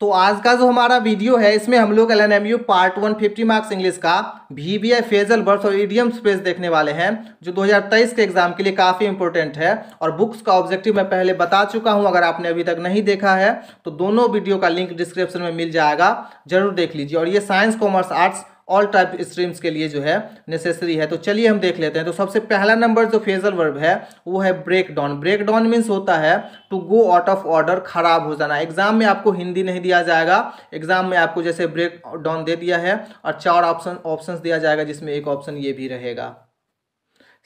तो आज का जो हमारा वीडियो है इसमें हम लोग L N M U part one fifty marks English का V B I phrasal words और ईडियम स्पेस देखने वाले हैं जो 2023 के एग्जाम के लिए काफ़ी इंपॉर्टेंट है और बुक्स का ऑब्जेक्टिव मैं पहले बता चुका हूं अगर आपने अभी तक नहीं देखा है तो दोनों वीडियो का लिंक डिस्क्रिप्शन में मिल जाएगा जरूर देख लीजिए और ये science commerce arts all type streams के लिए जो है नेसेसरी है तो चलिए हम देख लेते हैं तो सबसे पहला नंबर जो फेजल वर्ब है वो है break down break down means होता है to go out of order खराब हो जाना एग्जाम में आपको हिंदी नहीं दिया जाएगा एग्जाम में आपको जैसे ब्रेक डाउन दे दिया है और चार ऑप्शन ऑप्शन दिया जाएगा जिसमें एक ऑप्शन ये भी रहेगा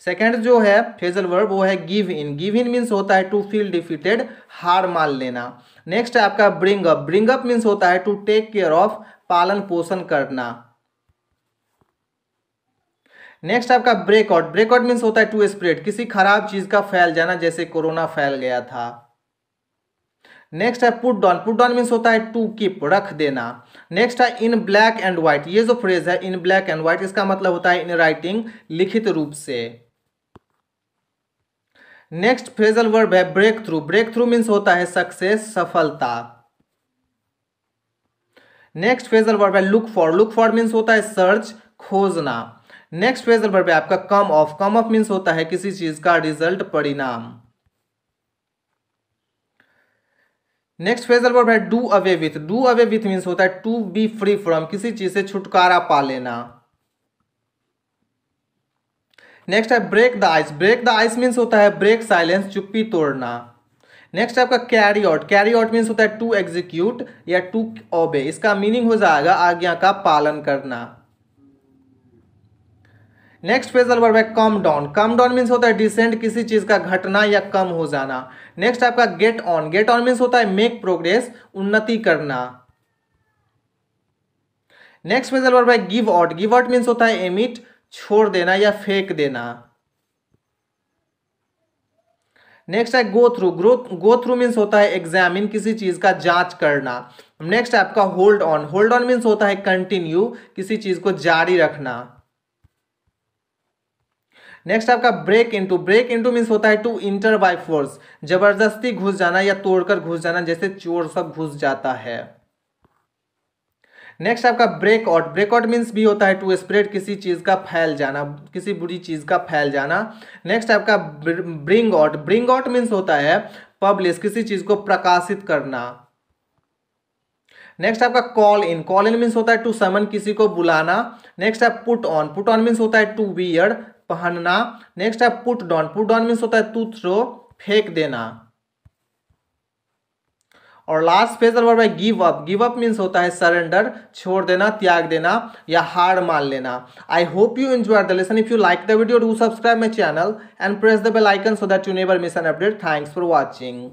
सेकेंड जो है फेजल वर्ब वो है give in give in means होता है टू फील डिफिटेड हार मान लेना नेक्स्ट है आपका bring up bring up means होता है टू टेक केयर ऑफ पालन पोषण करना नेक्स्ट आपका ब्रेकआउट ब्रेकआउट मीन्स होता है टू स्प्रेड किसी खराब चीज का फैल जाना जैसे कोरोना फैल गया था नेक्स्ट है put down put down means होता है टू कीप रख देना नेक्स्ट है इन ब्लैक एंड व्हाइट ये जो फ्रेज है इन ब्लैक एंड व्हाइट इसका मतलब होता है इन राइटिंग लिखित रूप से नेक्स्ट फ्रेजल वर्ब है break through break through means होता है सक्सेस सफलता नेक्स्ट फ्रेजल वर्ब है look for look for means होता है सर्च खोजना नेक्स्ट क्वेश्चन नंबर पे आपका come off come off means होता है किसी चीज का रिजल्ट परिणाम नेक्स्ट फेजल वर्ब है do away with do away with means होता है टू बी फ्री फ्रॉम किसी चीज से छुटकारा पा लेना नेक्स्ट है break the ice break the ice means होता है ब्रेक साइलेंस चुप्पी तोड़ना नेक्स्ट आपका carry out carry out means होता है टू एग्जीक्यूट या टू ओबे इसका मीनिंग हो जाएगा आज्ञा का पालन करना नेक्स्ट फ्रेजल वर्ब है come down come down means होता है डिसेंट किसी चीज़ का घटना या कम हो जाना नेक्स्ट आपका get on get on means होता है मेक प्रोग्रेस उन्नति करना नेक्स्ट फ्रेजल वर्ब है give out give out means होता है एमिट छोड़ देना या फेंक देना नेक्स्ट है go through growth go through means होता है एग्जामिन किसी चीज का जांच करना नेक्स्ट आपका hold on hold on means होता है कंटिन्यू किसी चीज को जारी रखना नेक्स्ट आपका break into break into means होता है टू इंटर बाय फोर्स जबरदस्ती घुस जाना या तोड़कर घुस जाना जैसे चोर सब घुस जाता है नेक्स्ट आपका ब्रेकआउट ब्रेकआउट मीन्स भी होता है टू स्प्रेड किसी चीज़ का फैल जाना किसी बुरी चीज़ का फैल जाना नेक्स्ट आपका bring out bring out means होता है पब्लिश किसी चीज़ को प्रकाशित करना नेक्स्ट आपका call in call in means होता है टू समन किसी को बुलाना नेक्स्ट आप put on put on means होता है टू वियर पहनना नेक्स्ट है put don put don means होता है टू थ्रो फेंक देना और लास्ट फेजर वर्ब है give up give up means होता है सरेंडर छोड़ देना त्याग देना या हार मान लेना I hope you enjoy the lesson if you like the video do subscribe my channel and press the bell icon so that you never miss an update thanks for watching